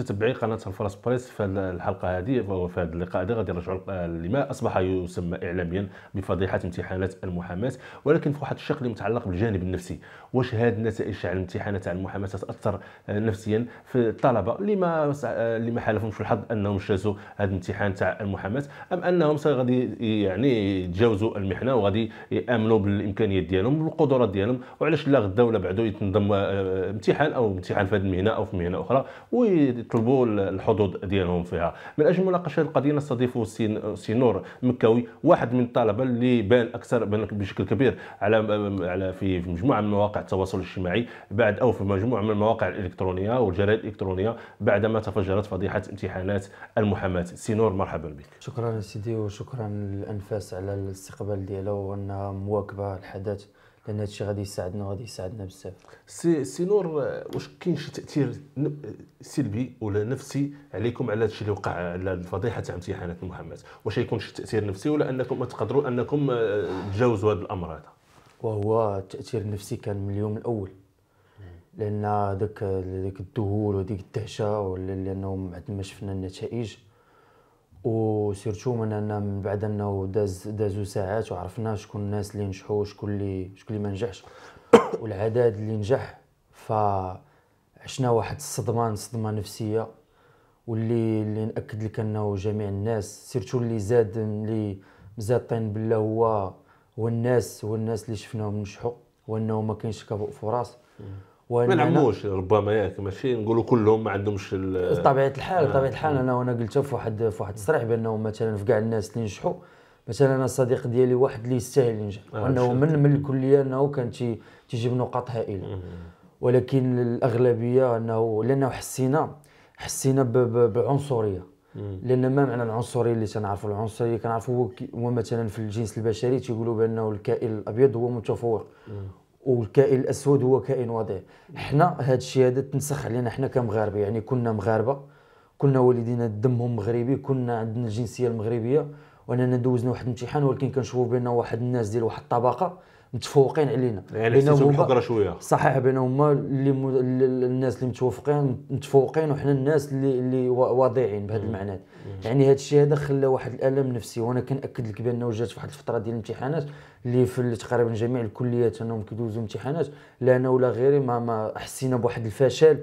متتبعي قناه الفرس بريس في الحلقه هذه وفي هذا اللقاء هذا غادي نرجعوا لما اصبح يسمى اعلاميا بفضيحه امتحانات المحاماه ولكن في واحد الشق اللي متعلق بالجانب النفسي واش هذه النتائج على الامتحانات تاع المحاماه تاثر نفسيا في الطلبه اللي ما اللي ما حالفهمش الحظ انهم شازوا هذا الامتحان تاع المحاماه ام انهم غادي يعني يتجاوزوا المحنه وغادي يامنوا بالامكانيات ديالهم والقدرات ديالهم وعلاش لا غدا ولا بعدو يتنظم آه، امتحان او امتحان في هذه المهنه او في مهنه اخرى يطلبوا الحظوظ ديالهم فيها من اجل مناقشه القضيه نستضيف سينور مكاوي واحد من الطلبه اللي بان اكثر بشكل كبير على على في مجموعه من مواقع التواصل الاجتماعي بعد او في مجموعه من المواقع الالكترونيه والجرائد الالكترونيه بعدما تفجرت فضيحه امتحانات المحاماه سينور مرحبا بك شكرا سيدي وشكرا للانفاس على الاستقبال ديالها وانها مواكبه الحدث لان هادشي غادي يساعدنا وغادي يساعدنا بزاف سي سي نور واش كاين شي تاثير سلبي ولا نفسي عليكم على هادشي اللي وقع على الفضيحه تاع امتحانات محمد واش يكون شي تاثير نفسي ولا انكم تقدروا انكم آه، تجاوزوا هذا الامر هذا وهو التاثير النفسي كان من اليوم الاول لان ذاك الذهول وديك الدهشه لانه بعد ما شفنا النتائج وسيرتو من انا من بعد انه داز دازو ساعات وعرفنا شكون الناس اللي نجحوا شكون اللي شكون اللي ما نجحش والعدد اللي نجح فعشنا واحد الصدمه صدمه نفسيه واللي اللي ناكد لك انه جميع الناس سيرتو اللي زاد اللي زاد طين بالله هو هو الناس هو الناس اللي شفناهم نجحوا وانه ما كاينش كفؤ فرص ما نعموش ربما ياك ماشي نقولوا كلهم ما عندهمش بطبيعه الحال بطبيعه آه. الحال انا وانا قلتها في واحد في واحد التصريح بانه مثلا في كاع الناس اللي نجحوا مثلا انا الصديق ديالي واحد اللي يستاهل ينجح آه انه من من الكليه انه كان تيجيب نقاط هائله ولكن الاغلبيه انه لانه حسينا حسينا بعنصريه لان ما معنى العنصريه اللي تنعرفوا العنصريه كنعرفوا هو مثلا في الجنس البشري تيقولوا بانه الكائن الابيض هو متفوق والكائن الاسود هو كائن وضيع حنا هذا الشيء هذا تنسخ علينا حنا كمغاربه يعني كنا مغاربه كنا والدينا دمهم مغربي كنا عندنا الجنسيه المغربيه واننا دوزنا واحد الامتحان ولكن كنشوفوا بان واحد الناس ديال واحد الطبقه متفوقين علينا لان يعني هما شويه صحيح بين هما اللي م... الناس اللي متوافقين متفوقين وحنا الناس اللي اللي واضعين بهذا المعنى يعني هذا الشيء هذا خلى واحد الالم نفسي وانا كنأكد لك بانه جات واحد الفتره ديال الامتحانات اللي في تقريبا جميع الكليات انهم كيدوزوا امتحانات لا انا ولا غيري ما ما حسينا بواحد الفشل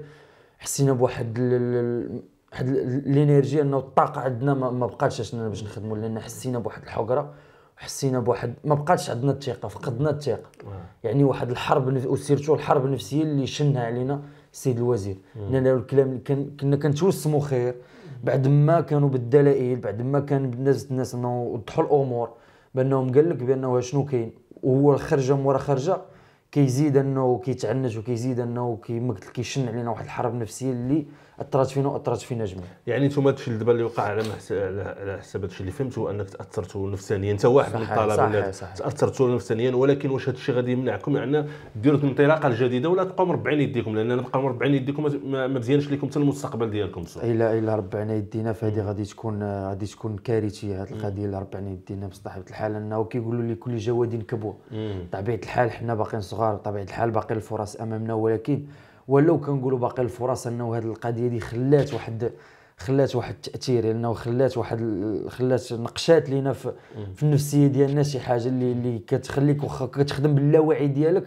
حسينا بواحد ال... واحد الانرجي انه الطاقه عندنا ما, ما بقاتش باش نخدموا لان حسينا بواحد الحقره حسينا بواحد ما بقاتش عندنا الثقه فقدنا الثقه آه. يعني واحد الحرب وسيرتو الحرب النفسيه اللي شنها علينا السيد الوزير آه. لان الكلام اللي كان كنا كنتوسموا خير بعد ما كانوا بالدلائل بعد ما كان الناس الناس انه وضحوا الامور بانهم قال لك بانه شنو كاين وهو خرجه مورا خرجه كيزيد انه كيتعنت وكيزيد انه كي مثل كيشن علينا واحد الحرب نفسيه اللي اثرت فينا واثرت فينا جميعا يعني انتم هذا الشيء دابا اللي وقع على على حسب الشيء اللي فهمتوا انك تاثرتوا نفسانيا انت واحد من الطلبه تاثرتوا نفسانيا ولكن واش هذا الشيء غادي يمنعكم يعني ديروا الانطلاقه الجديده ولا تبقاو مربعين يديكم لان نبقاو مربعين يديكم ما مزيانش لكم حتى المستقبل ديالكم الا الا ربعنا يدينا فهذه غادي تكون غادي تكون كارثيه هذه القضيه اللي ربعنا يدينا بصحه الحال انه كيقولوا لي كل جواد كبوه بطبيعه الحال حنا باقيين صغار بطبيعه الحال باقي الفرص امامنا ولكن ولو كنقولوا باقي الفرص انه هذه القضيه دي خلات واحد خلات واحد التاثير لانه خلات واحد خلات نقشات لينا في, في النفسيه ديالنا شي حاجه اللي اللي كتخليك واخا كتخدم باللاوعي ديالك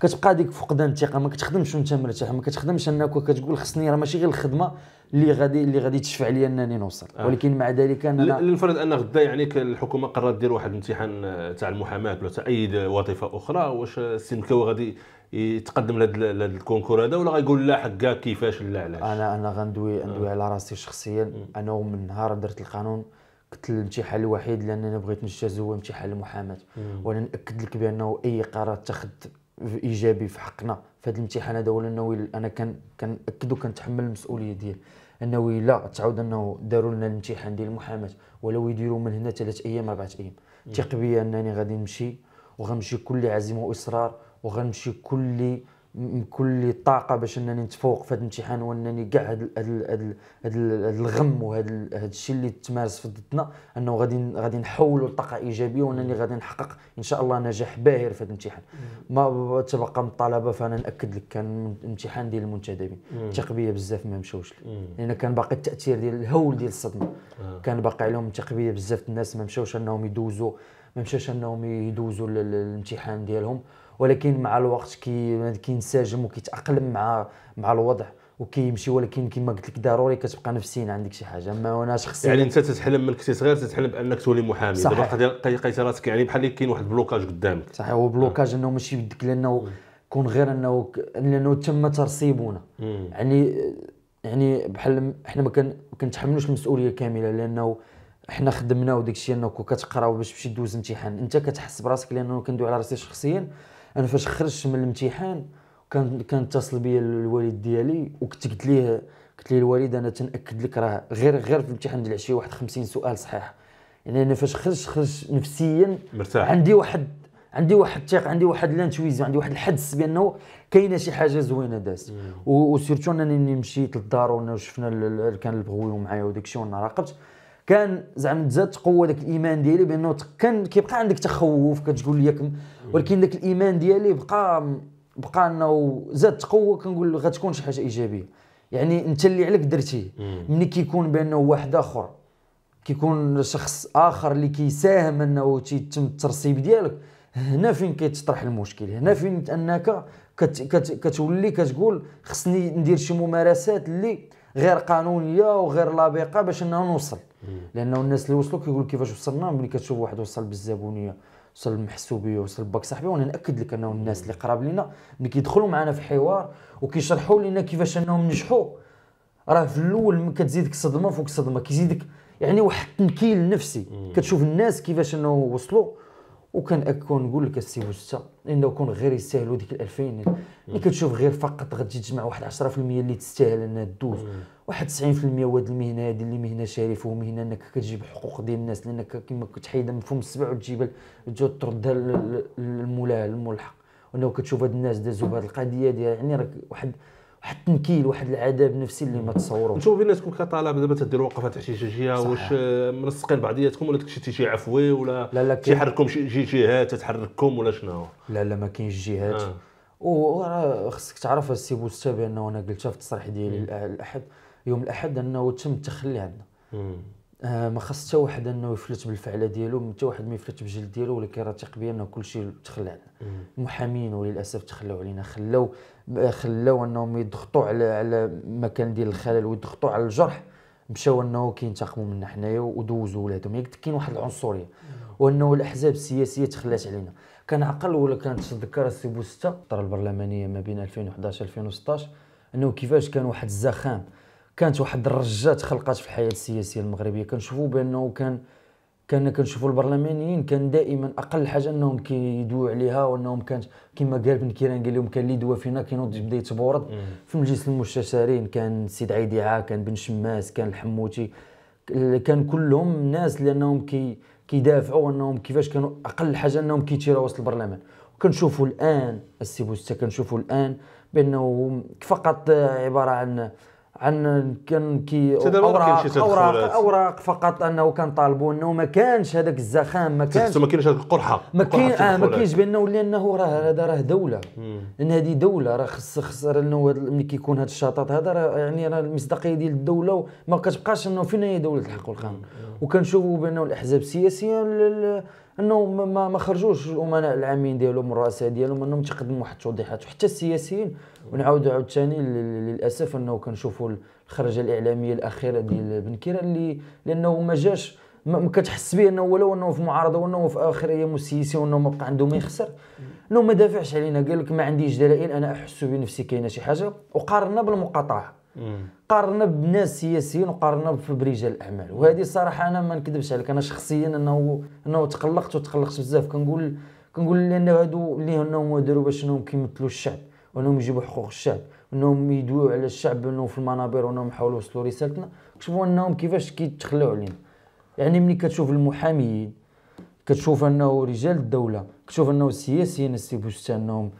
كتبقى ديك فقدان الثقه ما كتخدمش وانت مرتاح ما كتخدمش انك كتقول خصني راه ماشي غير الخدمه اللي غادي اللي غادي تشفع لي انني نوصل آه. ولكن مع ذلك انا لنفرض ان غدا يعني الحكومه قررت دير واحد الامتحان تاع المحاماه ولا تاع اي وظيفه اخرى واش السي غادي يتقدم لهذا الكونكور هذا ولا غيقول لا حكا كيفاش لا علاش انا انا غندوي ندوي آه. على راسي شخصيا انا ومن نهار درت القانون قلت الامتحان الوحيد لان انا بغيت نجتاز هو امتحان المحاماه وانا ناكد لك بانه اي قرار اتخذ ايجابي في حقنا في هذا الامتحان هذا ولا انه انا كان كناكد وكنتحمل المسؤوليه ديال انه لا تعاود انه داروا لنا الامتحان ديال المحاماه ولو يديروا من هنا ثلاث ايام اربع ايام ثق بيا انني غادي نمشي وغنمشي كل عزيمه واصرار وغنمشي كل كل طاقه باش انني نتفوق في هذا الامتحان وانني كاع هذا الغم وهذا الشيء اللي تمارس في ضدنا انه غادي غادي نحولوا لطاقه ايجابيه وانني غادي نحقق ان شاء الله نجاح باهر في هذا الامتحان ما تبقى من الطلبه فانا ناكد لك كان الامتحان ديال المنتدبين ثق بيا بزاف ما مشاوش لان لان كان باقي التاثير ديال الهول ديال الصدمه آه. كان باقي عليهم ثق بيا بزاف الناس ما مشاوش انهم يدوزوا ما مشاش انهم يدوزوا الامتحان ديالهم ولكن مع الوقت كي كينسجم وكيتاقلم مع مع الوضع وكيمشي ولكن كما قلت لك ضروري كتبقى نفسيا عندك شي حاجه ما انا شخصيا يعني انت تتحلم من كنتي صغير تتحلم بانك تولي محامي دابا لقيت راسك يعني بحال كاين واحد البلوكاج قدامك صحيح هو بلوكاج آه. انه ماشي بدك لانه كون غير انه لانه تم ترسيبنا يعني يعني بحال حنا ما كنتحملوش المسؤوليه كامله لانه حنا خدمنا وداك الشيء انه كتقرا باش تمشي دوز امتحان انت كتحس براسك لانه كندوي على راسي شخصيا انا فاش خرجت من الامتحان كان كان اتصل بيا الوالد ديالي وكنت قلت ليه قلت ليه الوالد انا تناكد لك راه غير غير في الامتحان ديال العشيه واحد 50 سؤال صحيح يعني انا فاش خرجت خرجت نفسيا مرتاح عندي واحد عندي واحد الثقه عندي واحد لانتويزيون عندي واحد الحدس بانه كاينه شي حاجه زوينه دازت وسيرتو انني مشيت للدار وشفنا كان البغوي معايا وداك الشيء وانا راقبت كان زعما تزاد تقوى داك الايمان ديالي بانه كان كيبقى عندك تخوف كتقول لي ولكن داك الايمان ديالي بقى بقى انه زاد تقوى كنقول غتكون شي حاجه ايجابيه يعني انت اللي عليك درتي ملي كيكون بانه واحد اخر كيكون شخص اخر اللي كيساهم انه تيتم الترسيب ديالك هنا فين كيتطرح المشكل هنا فين انك كت كت كتولي كتقول خصني ندير شي ممارسات اللي غير قانونيه وغير لابقه باش انا نوصل لانه الناس اللي وصلوا كيقول كيفاش وصلنا ملي كتشوف واحد وصل بالزبونيه وصل المحسوبيه وصل باك صاحبي وانا ناكد لك انه الناس اللي قراب لينا ملي كيدخلوا معنا في الحوار وكيشرحوا لنا كيفاش انهم نجحوا راه في الاول كتزيدك صدمه فوق صدمه كيزيدك يعني واحد التنكيل نفسي كتشوف الناس كيفاش انه وصلوا وكان اكون نقول لك السي وسته انه كون غير يستاهلوا ديك ال 2000 اللي كتشوف غير فقط غتجي تجمع واحد 10% اللي تستاهل انها تدوز واحد 90% وهاد المهنه هذه اللي مهنه شريفه ومهنه انك كتجيب حقوق ديال الناس لانك كما كتحيدها من فم السبع وتجيبها تردها للمولاه الملحق وانه كتشوف هاد الناس دازوا بهاد القضيه ديال يعني راك واحد واحد التنكيل واحد العذاب نفسي اللي ما تصوروش نشوف بيناتكم كطلاب دابا تديروا وقفات احتجاجيه واش منسقين بعضياتكم ولا داكشي تيجي عفوي ولا لا لا تيحركم شي جهات تتحرككم ولا شنو لا لا ما كاينش جهات آه. وراه خصك تعرف السي بوستا بانه انا قلتها في التصريح ديالي الاحد يوم الاحد انه تم التخلي عندنا آه ما خص حتى واحد انه يفلت بالفعله ديالو حتى واحد ما يفلت بالجلد ديالو ولا كيرتق بانه كل شيء تخلى عنا المحامين وللاسف تخلوا علينا خلاو خلاو انهم يضغطوا على على مكان ديال الخلل ويضغطوا على الجرح مشاو انه كينتقموا منا حنايا ودوزوا ولادهم ياك كاين واحد العنصريه وانه الاحزاب السياسيه تخلات علينا كنعقل ولا كنتذكر السي بوستا الفتره البرلمانيه ما بين 2011 2016 انه كيفاش كان واحد الزخام كانت واحد الرجه تخلقات في الحياه السياسيه المغربيه كنشوفوا بانه كان كان كنشوفوا البرلمانيين كان دائما اقل حاجه انهم كيدويو عليها وانهم كانت كما قال بن كيران قال لهم كان اللي دوا فينا كينوض بدا يتبورد في مجلس المستشارين كان السيد عيدي عا كان بن شماس كان الحموتي كان كلهم ناس لانهم كي كيدافعوا انهم كيفاش كانوا اقل حاجه انهم كيتيروا وسط البرلمان وكنشوفوا الان السي بوستا كنشوفوا الان بانه فقط عباره عن عن كان كي اوراق اوراق اوراق فقط انه كان طالبوا انه ما كانش هذاك الزخام ما كانش ما كاينش هذيك القرحه ما كاين اه ما كاينش بانه لانه راه هذا راه دوله ان هذه دوله راه خص خص انه ملي كيكون هذا الشطاط هذا راه يعني راه المصداقيه ديال الدوله ما كتبقاش انه فين هي دوله الحق والقانون وكنشوفوا بانه الاحزاب السياسيه انه ما ما خرجوش الامناء العامين ديالهم الرؤساء ديالهم انهم تيقدموا واحد التوضيحات وحتى السياسيين ونعاودوا ثاني للاسف انه كنشوفوا الخرجه الاعلاميه الاخيره ديال بن كيران اللي لانه ما جاش ما كتحس به انه ولو انه في معارضه وانه في اخر ايام سياسي وانه ما بقى عنده ما يخسر انه ما دافعش علينا قال لك ما عنديش دلائل انا احس بنفسي كاينه شي حاجه وقارنا بالمقاطعه قارنا بالناس السياسيين وقارنا برجال الاعمال وهذه صراحه انا ما نكذبش عليك انا شخصيا انه انه تقلقت وتقلقت بزاف كنقول كنقول لان هادو اللي انهم داروا باش انهم كيمثلوا الشعب وانهم يجيبوا حقوق الشعب وانهم يدويو على الشعب انهم في المنابر وانهم يحاولوا يوصلوا رسالتنا شوفوا انهم كيفاش كيتخلوا علينا يعني ملي كتشوف المحاميين كتشوف انه رجال الدوله كتشوف انه السياسيين السي انهم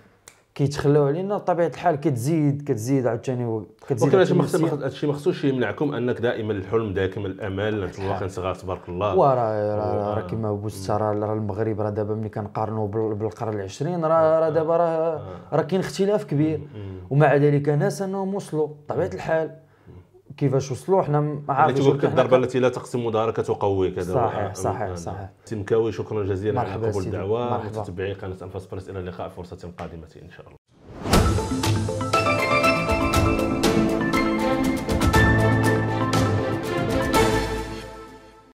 كيتخلاو علينا بطبيعه الحال كتزيد كتزيد عاوتاني كتزيد ولكن هادشي ما خصوش يمنعكم انك دائما الحلم دائما الامل انت كان صغار تبارك الله وراه راه راه كما بوست راه المغرب راه دابا ملي كنقارنوا بالقرن العشرين راه راه دابا راه آه. راه كاين اختلاف كبير ومع ذلك ناس انهم وصلوا بطبيعه الحال كيفاش وصلوا حنا مع الضربه التي لا تقسم مداركه تقويك صحيح صحيح نعم. صحيح تمكاوي شكرا جزيلا على قبول الدعوه متابعي قناه انفاس بريس الى اللقاء في فرصه قادمه ان شاء الله